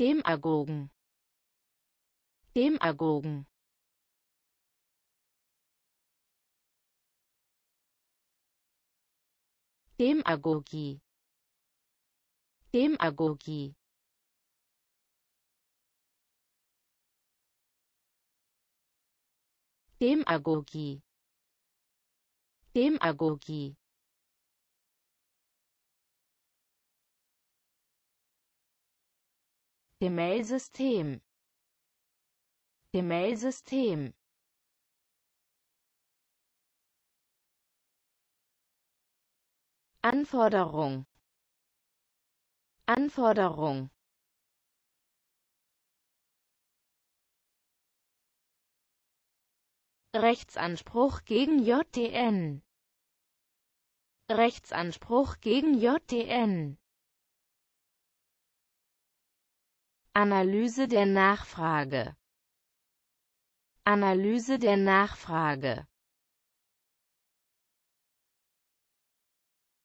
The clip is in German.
Demagogen. Demagogen. Demagogie. Demagogie. Demagogie. Demagogie dem Mailsystem Anforderung Anforderung Rechtsanspruch gegen JTN Rechtsanspruch gegen JTN Analyse der Nachfrage Analyse der Nachfrage